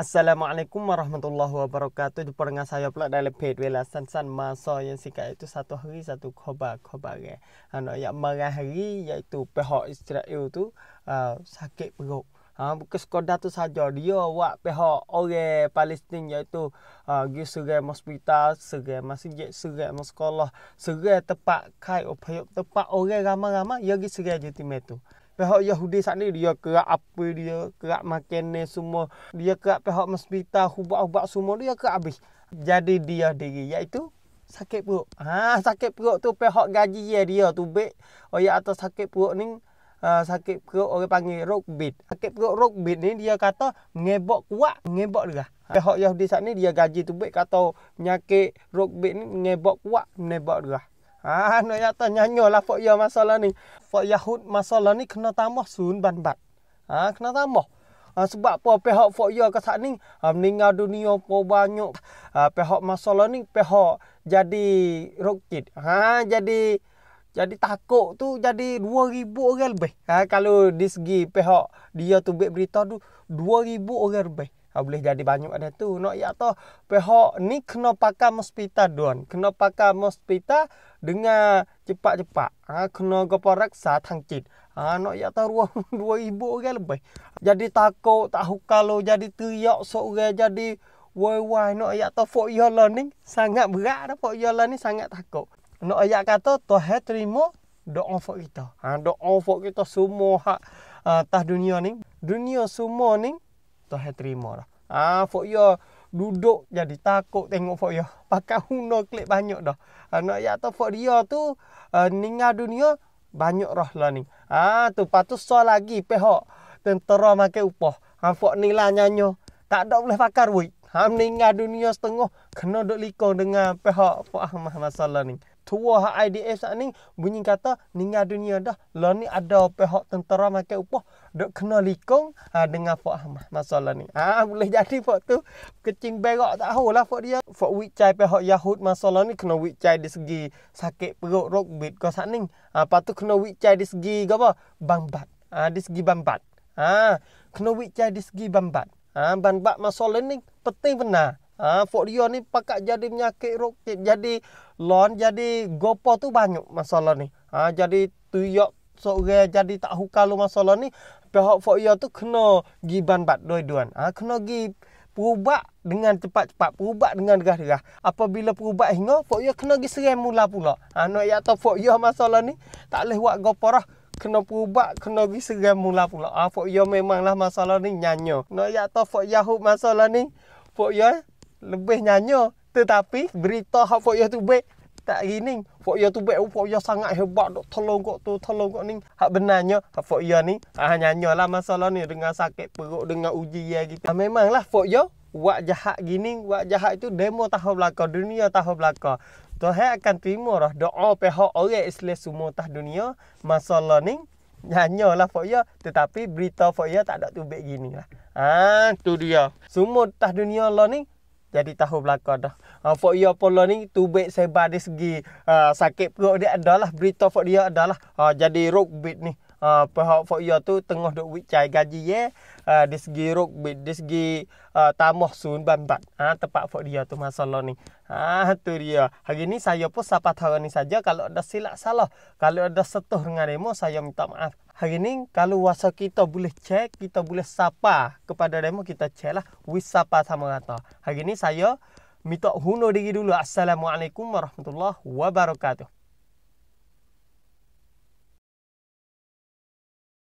Assalamualaikum warahmatullahi wabarakatuh. Jumpa dengan saya pula dalam page san Sansan Masa yang singkat itu satu hari satu khabar khabar. Anak yang marah hari iaitu pihak Israel tu uh, sakit perut. Ha, bukan sekadar tu saja dia buat pihak orang Palestin iaitu ah, pergi uh, serai hospital, serai masjid, serai sekolah, serai tempat kait upaya tempat orang ramai-ramai dia pergi serai jutim itu pihak Yahudi saat ni dia kerap apa dia, kerap ni semua. Dia kerap pihak hospital, ubat-ubat semua dia kerap habis. Jadi dia diri iaitu sakit perut. Ha, sakit perut tu pihak gaji ya dia tu baik. Oh ya atas sakit perut ni uh, sakit perut orang panggil rockbit. Sakit perut rockbit ni dia kata mengebok kuat, mengebok dia. Ha, pihak Yahudi saat ni dia gaji tu baik kata penyakit rockbit ni mengebok kuat, mengebok dia. Ah, nak no, yata nyanyo lah Pak Ya masalah ni. Pak Yahud masalah ni kena tambah sun ban bat. Ha, ah, kena tambah. Ah, sebab apa pihak Pak Ya ke saat ni ah, meninggal dunia apa banyak. Ah, pihak masalah ni pihak jadi rokit. Ha, ah, jadi jadi takut tu jadi 2000 orang lebih. Ha, ah, kalau di segi pihak dia tu buat berita tu 2000 orang lebih. Kau boleh jadi banyak ada tu. Nak ya toh. Peho ni kena pakai mospita don. Kena pakai mospita dengan cepat-cepat. Ha, kena gopo raksa tangkit. Ha, nak ya toh ruang dua ibu orang lebih. Jadi takut tahu kalau jadi tuyak seorang jadi wai-wai. Nak ya toh fok yola ni sangat berat dah fok yola ni sangat takut. Nak ya kata toh hai terima doa fok kita. Ha, doa fok kita semua hak uh, dunia ni. Dunia semua ni Tuhan terima lah. Ah, Fok Yoh duduk jadi takut tengok Fok Yoh. Pakai huno klik banyak dah. Anak ya Yato Fok Yoh tu uh, eh, ninggal dunia banyak roh lah ni. Ah, tu patut so lagi pehok tentera makan upah. Ah, Fok ni lah nyanyo. Tak ada boleh pakar wuih. Ha meninggal dunia setengah kena duk liko dengan pihak Pak Ahmad masalah ni. Tua hak IDF saat ni bunyi kata meninggal dunia dah. Lah ni ada pihak tentera makan upah duk kena likong ha, dengan Pak Ahmad masalah ni. Ha boleh jadi Pak tu kecing berak tak lah Pak dia. Pak Wichai pihak Yahud masalah ni kena Wichai di segi sakit perut rok bit kau saat ni. Ha patu kena Wichai di segi apa? Bambat. Ha di segi bambat. Ha kena Wichai di segi bambat ha, ban bak masalah ni penting benar ha, folio ni pakak jadi menyakit rokit jadi lon jadi gopo tu banyak masalah ni Ah, jadi tuyok sore jadi tak hukalu masalah ni pihak folio tu kena gi ban bak doi duan Ah, ha, kena gi perubah dengan cepat-cepat perubah dengan gerah-gerah apabila perubah hingga folio kena gi serem mula pula ha nak ya tau folio masalah ni tak leh buat gopo lah kena perubat, kena pergi serai mula pula. Ah, Fok Yoh memanglah masalah ni nyanyo. Nak no, ya tahu Fok Yahud masalah ni, Fok Yoh lebih nyanyo. Tetapi berita hak Fok Yoh tu baik, tak gini. Fok Yoh tu baik, oh, Fok Yoh sangat hebat, dok tolong kok tu, tolong kok ni. Hak benarnya, hak Fok Yoh ni, ah, nyanyo lah masalah ni dengan sakit perut, dengan uji ya gitu. Ah, memanglah Fok Yoh, Wak jahat gini, wak jahat itu demo tahu belakang, dunia tahu belakang. Tuhan akan terima lah doa pihak orang Islam semua tah dunia masalah ni hanya lah for you ya. tetapi berita for you ya tak ada tu baik gini lah. Ah tu dia. Semua tah dunia lah ni jadi tahu belakang dah. Ah ha, for you ya pula ni tu baik sebab dari segi uh, sakit perut dia adalah berita for dia adalah uh, jadi rugby ni. Ah, pihak fok ya tu tengah duk wicai gaji ye uh, di segi ruk di segi uh, ah, tamah sun bambat ha uh, tempat fok dia tu masalah ni ha uh, tu dia hari ni saya pun sapa tahu ni saja kalau ada silap salah kalau ada setuh dengan demo saya minta maaf hari ni kalau wasa kita boleh cek kita boleh sapa kepada demo kita cek lah wis sapa sama kata hari ni saya minta huno diri dulu assalamualaikum warahmatullahi wabarakatuh